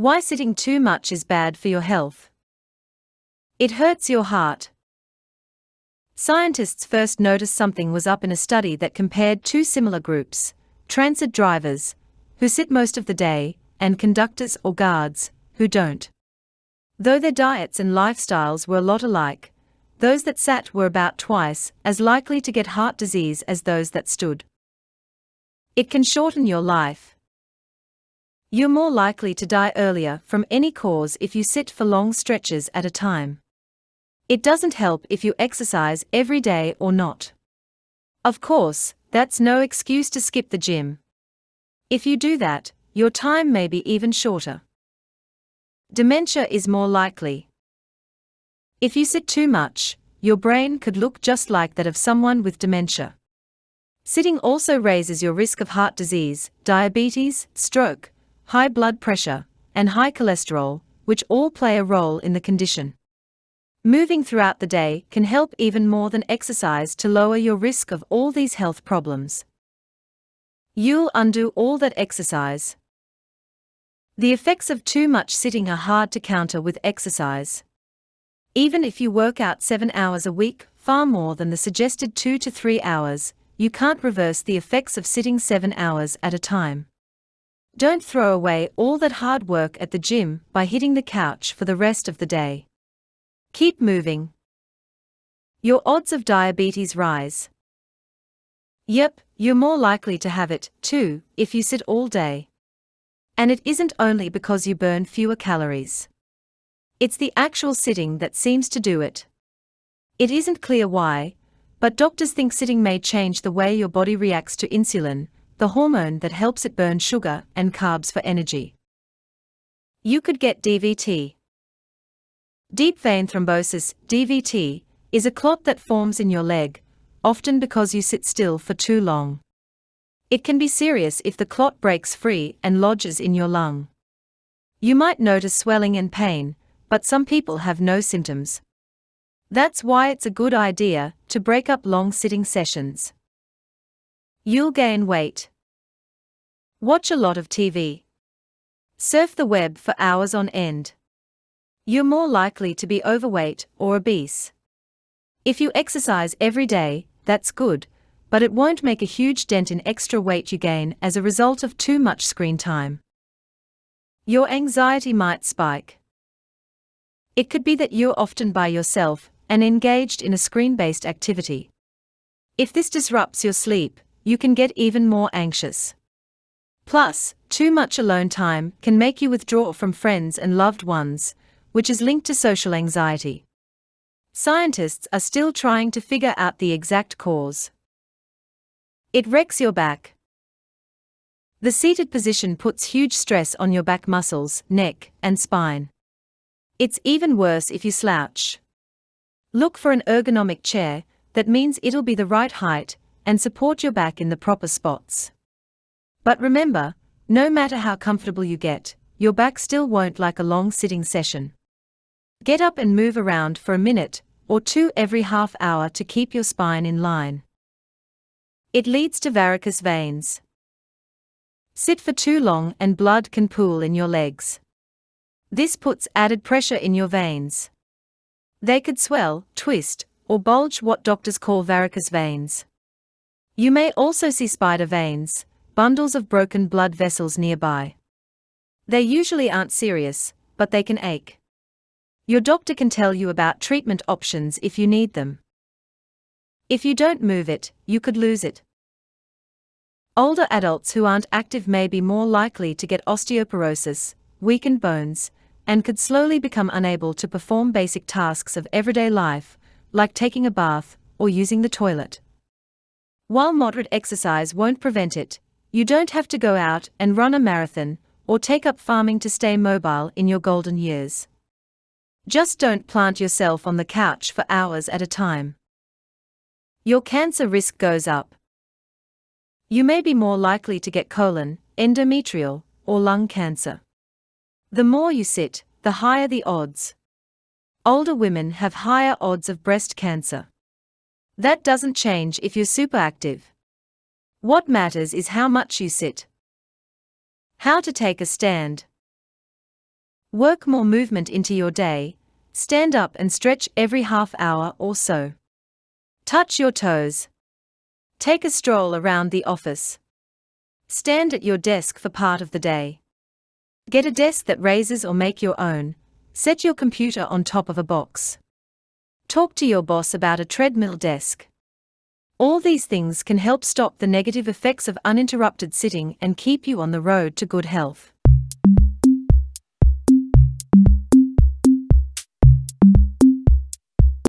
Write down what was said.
Why sitting too much is bad for your health. It hurts your heart. Scientists first noticed something was up in a study that compared two similar groups transit drivers, who sit most of the day, and conductors or guards, who don't. Though their diets and lifestyles were a lot alike, those that sat were about twice as likely to get heart disease as those that stood. It can shorten your life. You're more likely to die earlier from any cause if you sit for long stretches at a time. It doesn't help if you exercise every day or not. Of course, that's no excuse to skip the gym. If you do that, your time may be even shorter. Dementia is more likely. If you sit too much, your brain could look just like that of someone with dementia. Sitting also raises your risk of heart disease, diabetes, stroke, high blood pressure, and high cholesterol, which all play a role in the condition. Moving throughout the day can help even more than exercise to lower your risk of all these health problems. You'll undo all that exercise. The effects of too much sitting are hard to counter with exercise. Even if you work out 7 hours a week, far more than the suggested 2 to 3 hours, you can't reverse the effects of sitting 7 hours at a time. Don't throw away all that hard work at the gym by hitting the couch for the rest of the day. Keep moving. Your odds of diabetes rise. Yep, you're more likely to have it, too, if you sit all day. And it isn't only because you burn fewer calories. It's the actual sitting that seems to do it. It isn't clear why, but doctors think sitting may change the way your body reacts to insulin, the hormone that helps it burn sugar and carbs for energy. You could get DVT. Deep vein thrombosis, DVT, is a clot that forms in your leg, often because you sit still for too long. It can be serious if the clot breaks free and lodges in your lung. You might notice swelling and pain, but some people have no symptoms. That's why it's a good idea to break up long sitting sessions. You'll gain weight. Watch a lot of TV. Surf the web for hours on end. You're more likely to be overweight or obese. If you exercise every day, that's good, but it won't make a huge dent in extra weight you gain as a result of too much screen time. Your anxiety might spike. It could be that you're often by yourself and engaged in a screen based activity. If this disrupts your sleep, you can get even more anxious. Plus, too much alone time can make you withdraw from friends and loved ones, which is linked to social anxiety. Scientists are still trying to figure out the exact cause. It wrecks your back. The seated position puts huge stress on your back muscles, neck, and spine. It's even worse if you slouch. Look for an ergonomic chair, that means it'll be the right height, and support your back in the proper spots. But remember, no matter how comfortable you get, your back still won't like a long sitting session. Get up and move around for a minute or two every half hour to keep your spine in line. It leads to varicose veins. Sit for too long and blood can pool in your legs. This puts added pressure in your veins. They could swell, twist, or bulge what doctors call varicose veins. You may also see spider veins, bundles of broken blood vessels nearby. They usually aren't serious, but they can ache. Your doctor can tell you about treatment options if you need them. If you don't move it, you could lose it. Older adults who aren't active may be more likely to get osteoporosis, weakened bones, and could slowly become unable to perform basic tasks of everyday life, like taking a bath or using the toilet. While moderate exercise won't prevent it, you don't have to go out and run a marathon or take up farming to stay mobile in your golden years. Just don't plant yourself on the couch for hours at a time. Your cancer risk goes up. You may be more likely to get colon, endometrial, or lung cancer. The more you sit, the higher the odds. Older women have higher odds of breast cancer. That doesn't change if you're super active. What matters is how much you sit. How to take a stand. Work more movement into your day, stand up and stretch every half hour or so. Touch your toes. Take a stroll around the office. Stand at your desk for part of the day. Get a desk that raises or make your own. Set your computer on top of a box talk to your boss about a treadmill desk. All these things can help stop the negative effects of uninterrupted sitting and keep you on the road to good health.